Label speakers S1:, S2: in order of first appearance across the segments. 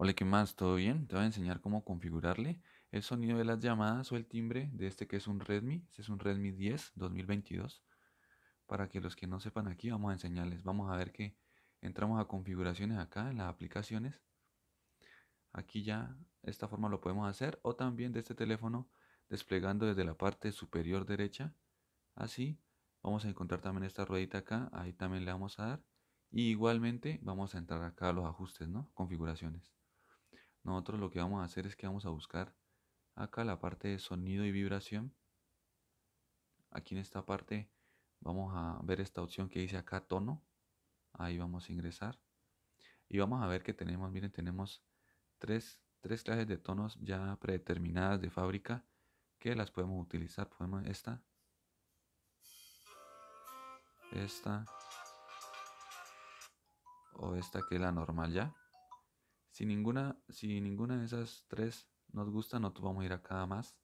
S1: Hola, ¿qué más? ¿Todo bien? Te voy a enseñar cómo configurarle el sonido de las llamadas o el timbre de este que es un Redmi. Este es un Redmi 10 2022. Para que los que no sepan aquí, vamos a enseñarles. Vamos a ver que entramos a configuraciones acá en las aplicaciones. Aquí ya esta forma lo podemos hacer o también de este teléfono desplegando desde la parte superior derecha. Así vamos a encontrar también esta ruedita acá. Ahí también le vamos a dar. Y igualmente vamos a entrar acá a los ajustes, ¿no? Configuraciones. Nosotros lo que vamos a hacer es que vamos a buscar acá la parte de sonido y vibración. Aquí en esta parte vamos a ver esta opción que dice acá tono. Ahí vamos a ingresar. Y vamos a ver que tenemos, miren, tenemos tres, tres clases de tonos ya predeterminadas de fábrica que las podemos utilizar. Podemos esta, esta o esta que es la normal ya. Si ninguna, si ninguna de esas tres nos gusta, nosotros vamos a ir acá más.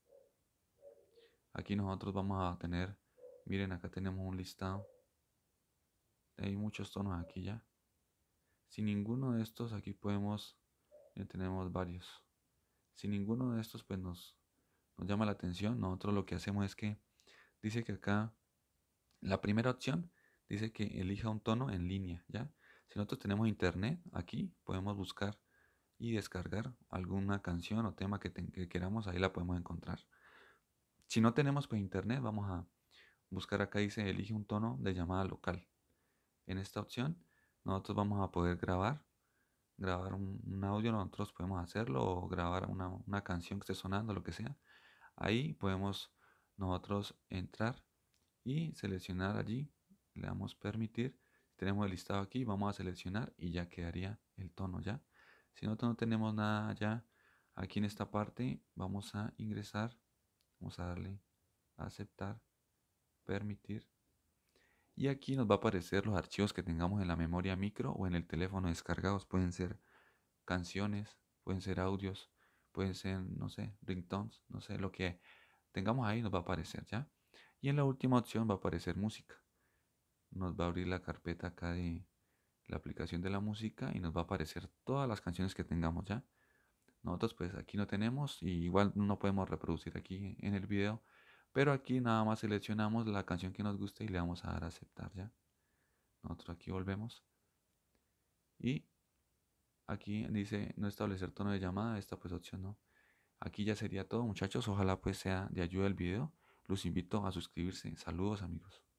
S1: Aquí nosotros vamos a tener, miren, acá tenemos un listado. Hay muchos tonos aquí ya. Si ninguno de estos, aquí podemos, tenemos varios. Si ninguno de estos, pues nos, nos llama la atención, nosotros lo que hacemos es que, dice que acá, la primera opción, dice que elija un tono en línea, ¿ya? Si nosotros tenemos internet, aquí podemos buscar y descargar alguna canción o tema que, queramos, ahí la podemos encontrar. Si no tenemos internet, vamos a buscar acá, dice elige un tono de llamada local. En esta opción, nosotros vamos a poder grabar, grabar un, audio, nosotros podemos hacerlo, o grabar una, una canción que esté sonando, lo que sea. Ahí podemos nosotros entrar y seleccionar allí, le damos permitir, tenemos el listado aquí, vamos a seleccionar y ya quedaría el tono ya. Si nosotros no tenemos nada allá, aquí en esta parte, vamos a ingresar. Vamos a darle a aceptar, permitir. Y aquí nos va a aparecer los archivos que tengamos en la memoria micro o en el teléfono descargados. Pueden ser canciones, pueden ser audios, pueden ser, no sé, ringtones, no sé, lo que tengamos ahí nos va a aparecer, ¿ya? Y en la última opción va a aparecer música. Nos va a abrir la carpeta acá de, la aplicación de la música y nos va a aparecer todas las canciones que tengamos ya. Nosotros pues aquí no tenemos y igual no podemos reproducir aquí en el video, pero aquí nada más seleccionamos la canción que nos guste y le vamos a dar a aceptar ya. Nosotros aquí volvemos y aquí dice no establecer tono de llamada, esta pues opción no. Aquí ya sería todo muchachos, ojalá pues sea de ayuda el video. Los invito a suscribirse. Saludos amigos.